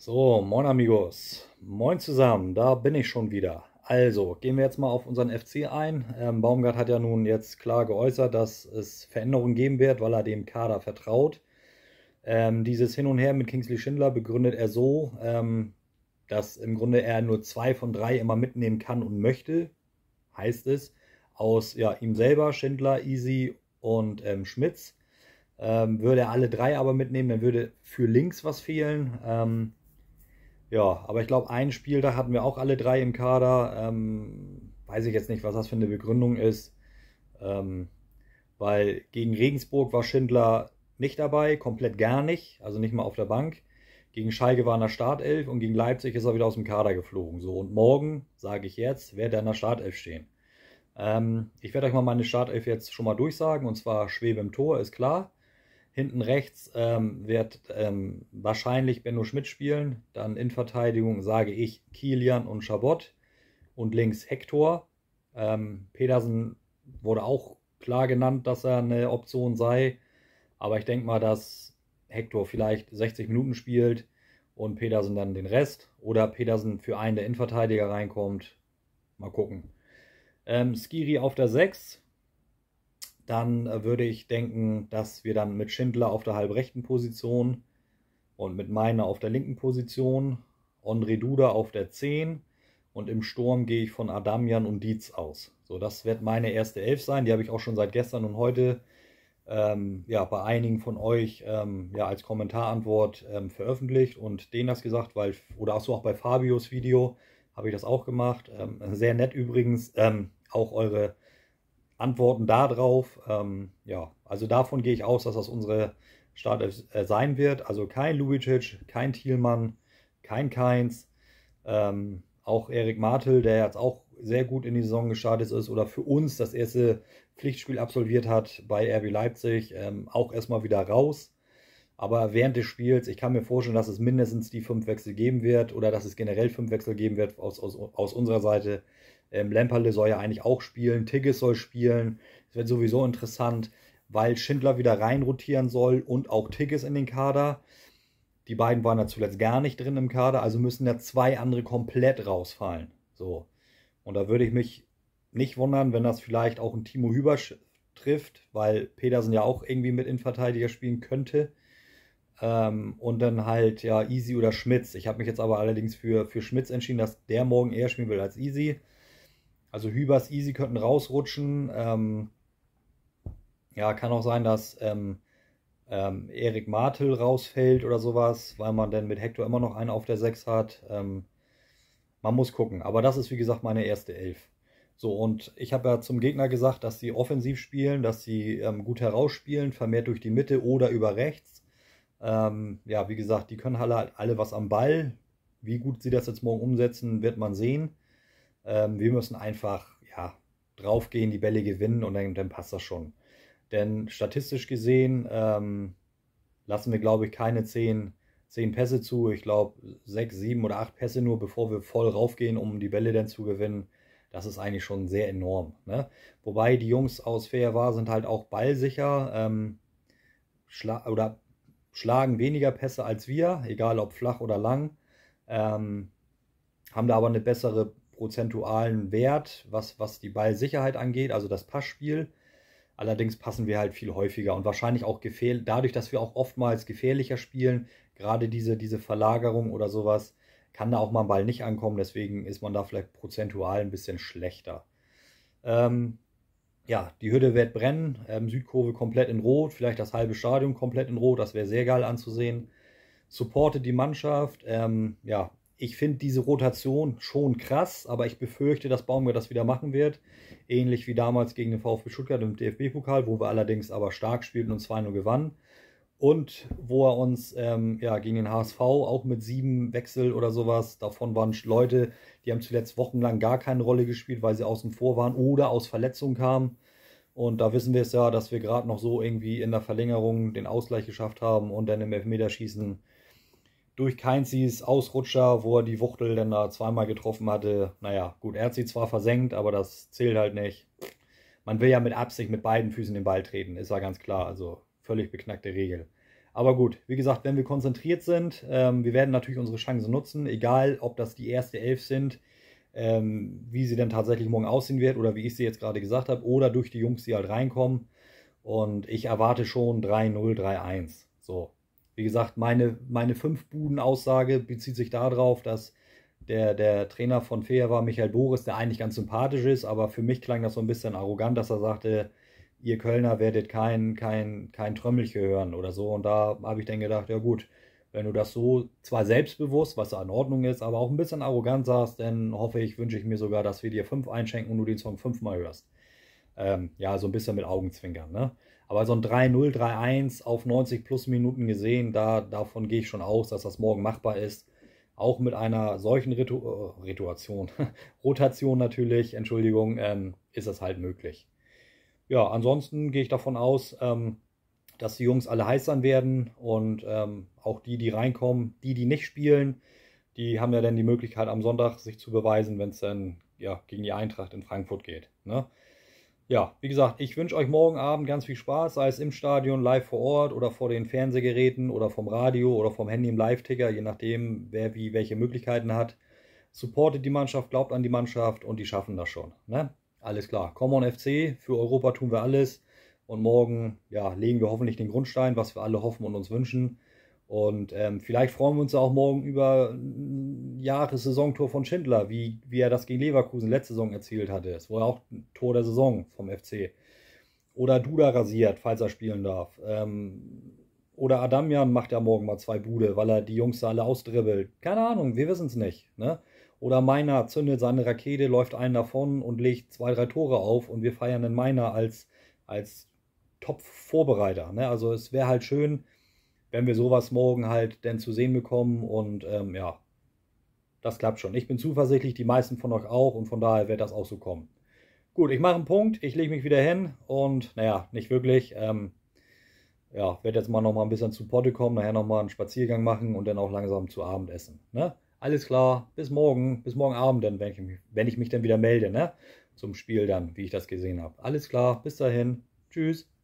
So, moin amigos. Moin zusammen, da bin ich schon wieder. Also, gehen wir jetzt mal auf unseren FC ein. Ähm, Baumgart hat ja nun jetzt klar geäußert, dass es Veränderungen geben wird, weil er dem Kader vertraut. Ähm, dieses Hin und Her mit Kingsley Schindler begründet er so, ähm, dass im Grunde er nur zwei von drei immer mitnehmen kann und möchte, heißt es, aus ja, ihm selber, Schindler, Easy und ähm, Schmitz. Ähm, würde er alle drei aber mitnehmen, dann würde für links was fehlen. Ähm, ja, aber ich glaube, ein Spieltag hatten wir auch alle drei im Kader. Ähm, weiß ich jetzt nicht, was das für eine Begründung ist. Ähm, weil gegen Regensburg war Schindler nicht dabei, komplett gar nicht, also nicht mal auf der Bank. Gegen Schalke war er in der Startelf und gegen Leipzig ist er wieder aus dem Kader geflogen. So, und morgen, sage ich jetzt, wird er in der Startelf stehen. Ähm, ich werde euch mal meine Startelf jetzt schon mal durchsagen. Und zwar Schwebe im Tor, ist klar. Hinten rechts ähm, wird ähm, wahrscheinlich Benno Schmidt spielen. Dann in Verteidigung sage ich Kilian und Schabott. Und links Hector. Ähm, Pedersen wurde auch klar genannt, dass er eine Option sei. Aber ich denke mal, dass Hector vielleicht 60 Minuten spielt und Pedersen dann den Rest. Oder Pedersen für einen der Innenverteidiger reinkommt. Mal gucken. Ähm, Skiri auf der 6 dann äh, würde ich denken, dass wir dann mit Schindler auf der halbrechten Position und mit Meiner auf der linken Position, André Duda auf der 10 und im Sturm gehe ich von Adamian und Dietz aus. So, das wird meine erste Elf sein. Die habe ich auch schon seit gestern und heute ähm, ja, bei einigen von euch ähm, ja, als Kommentarantwort ähm, veröffentlicht und denen das gesagt, weil, oder auch so auch bei Fabios Video habe ich das auch gemacht. Ähm, sehr nett übrigens, ähm, auch eure Antworten darauf. Ähm, ja, also davon gehe ich aus, dass das unsere Start äh, sein wird. Also kein Lubicic, kein Thielmann, kein Keins. Ähm, auch Erik Martel, der jetzt auch sehr gut in die Saison gestartet ist oder für uns das erste Pflichtspiel absolviert hat bei RB Leipzig, ähm, auch erstmal wieder raus. Aber während des Spiels, ich kann mir vorstellen, dass es mindestens die fünf Wechsel geben wird oder dass es generell fünf Wechsel geben wird aus, aus, aus unserer Seite. Ähm, Lemperle soll ja eigentlich auch spielen, Tigges soll spielen. Es wird sowieso interessant, weil Schindler wieder rein rotieren soll und auch Tigges in den Kader. Die beiden waren ja zuletzt gar nicht drin im Kader, also müssen ja zwei andere komplett rausfallen. So. Und da würde ich mich nicht wundern, wenn das vielleicht auch ein Timo Hüber trifft, weil Pedersen ja auch irgendwie mit Innenverteidiger spielen könnte. Ähm, und dann halt, ja, Easy oder Schmitz. Ich habe mich jetzt aber allerdings für, für Schmitz entschieden, dass der morgen eher spielen will als Easy. Also Hübers Easy könnten rausrutschen. Ähm, ja, kann auch sein, dass ähm, ähm, Erik Martel rausfällt oder sowas, weil man dann mit Hector immer noch einen auf der 6 hat. Ähm, man muss gucken. Aber das ist, wie gesagt, meine erste Elf. So, und ich habe ja zum Gegner gesagt, dass sie offensiv spielen, dass sie ähm, gut herausspielen, vermehrt durch die Mitte oder über rechts. Ähm, ja, wie gesagt, die können halt alle was am Ball. Wie gut sie das jetzt morgen umsetzen, wird man sehen. Ähm, wir müssen einfach ja, draufgehen, die Bälle gewinnen und dann, dann passt das schon. Denn statistisch gesehen ähm, lassen wir, glaube ich, keine zehn, zehn Pässe zu. Ich glaube, sechs, sieben oder acht Pässe nur, bevor wir voll raufgehen, um die Bälle dann zu gewinnen. Das ist eigentlich schon sehr enorm. Ne? Wobei die Jungs aus Fair war sind halt auch ballsicher ähm, schla oder schlagen weniger Pässe als wir, egal ob flach oder lang. Ähm, haben da aber eine bessere prozentualen Wert, was, was die Ballsicherheit angeht, also das Passspiel. Allerdings passen wir halt viel häufiger und wahrscheinlich auch gefährlich, dadurch, dass wir auch oftmals gefährlicher spielen, gerade diese, diese Verlagerung oder sowas, kann da auch mal ein Ball nicht ankommen, deswegen ist man da vielleicht prozentual ein bisschen schlechter. Ähm, ja, die Hürde wird brennen, ähm, Südkurve komplett in Rot, vielleicht das halbe Stadion komplett in Rot, das wäre sehr geil anzusehen. Supportet die Mannschaft, ähm, ja, ich finde diese Rotation schon krass, aber ich befürchte, dass Baumgart das wieder machen wird. Ähnlich wie damals gegen den VfB Stuttgart im DFB-Pokal, wo wir allerdings aber stark spielten und 2-0 gewannen. Und wo er uns ähm, ja, gegen den HSV auch mit sieben Wechsel oder sowas, davon waren Leute, die haben zuletzt wochenlang gar keine Rolle gespielt, weil sie außen vor waren oder aus Verletzung kamen. Und da wissen wir es ja, dass wir gerade noch so irgendwie in der Verlängerung den Ausgleich geschafft haben und dann im Elfmeterschießen durch Keinzis Ausrutscher, wo er die Wuchtel dann da zweimal getroffen hatte. Naja, gut, er hat sie zwar versenkt, aber das zählt halt nicht. Man will ja mit Absicht mit beiden Füßen den Ball treten, ist ja ganz klar. Also völlig beknackte Regel. Aber gut, wie gesagt, wenn wir konzentriert sind, ähm, wir werden natürlich unsere Chancen nutzen, egal ob das die erste Elf sind, ähm, wie sie dann tatsächlich morgen aussehen wird oder wie ich sie jetzt gerade gesagt habe, oder durch die Jungs, die halt reinkommen. Und ich erwarte schon 3-0, 3-1. So, wie gesagt, meine, meine Fünf-Buden-Aussage bezieht sich darauf, dass der, der Trainer von Feher war Michael Boris, der eigentlich ganz sympathisch ist, aber für mich klang das so ein bisschen arrogant, dass er sagte, ihr Kölner werdet kein, kein, kein Trömmelche hören oder so. Und da habe ich dann gedacht, ja gut, wenn du das so zwar selbstbewusst, was ja in Ordnung ist, aber auch ein bisschen arrogant sagst, dann hoffe ich, wünsche ich mir sogar, dass wir dir fünf einschenken und du den Song fünfmal hörst. Ähm, ja, so ein bisschen mit Augenzwinkern. Ne? Aber so ein 3-0, 3-1 auf 90 plus Minuten gesehen, da, davon gehe ich schon aus, dass das morgen machbar ist. Auch mit einer solchen Ritu äh, Rituation, Rotation natürlich, Entschuldigung, ähm, ist das halt möglich. Ja, ansonsten gehe ich davon aus, ähm, dass die Jungs alle heiß sein werden und ähm, auch die, die reinkommen, die, die nicht spielen, die haben ja dann die Möglichkeit am Sonntag sich zu beweisen, wenn es dann ja, gegen die Eintracht in Frankfurt geht. Ne? ja, wie gesagt, ich wünsche euch morgen Abend ganz viel Spaß, sei es im Stadion, live vor Ort oder vor den Fernsehgeräten oder vom Radio oder vom Handy im Live-Ticker, je nachdem, wer wie welche Möglichkeiten hat. Supportet die Mannschaft, glaubt an die Mannschaft und die schaffen das schon. Ne? Alles klar. Come on FC, für Europa tun wir alles. Und morgen ja, legen wir hoffentlich den Grundstein, was wir alle hoffen und uns wünschen. Und ähm, vielleicht freuen wir uns auch morgen über ein Jahressaisontor von Schindler, wie, wie er das gegen Leverkusen letzte Saison erzielt hatte. Es war auch ein Tor der Saison vom FC. Oder Duda rasiert, falls er spielen darf. Ähm, oder Adamian macht ja morgen mal zwei Bude, weil er die Jungs alle ausdribbelt. Keine Ahnung, wir wissen es nicht. Ne? Oder Meiner zündet seine Rakete, läuft einen davon und legt zwei, drei Tore auf und wir feiern den Meiner als, als Top-Vorbereiter. Ne? Also es wäre halt schön, wenn wir sowas morgen halt denn zu sehen bekommen. Und ähm, ja, das klappt schon. Ich bin zuversichtlich, die meisten von euch auch. Und von daher wird das auch so kommen. Gut, ich mache einen Punkt. Ich lege mich wieder hin. Und naja, nicht wirklich. Ähm, ja, werde jetzt mal nochmal ein bisschen zu Potte kommen, nachher nochmal einen Spaziergang machen und dann auch langsam zu Abend essen. Ne? Alles klar, bis morgen, bis morgen Abend dann, wenn ich mich, wenn ich mich dann wieder melde, ne? Zum Spiel dann, wie ich das gesehen habe. Alles klar, bis dahin. Tschüss.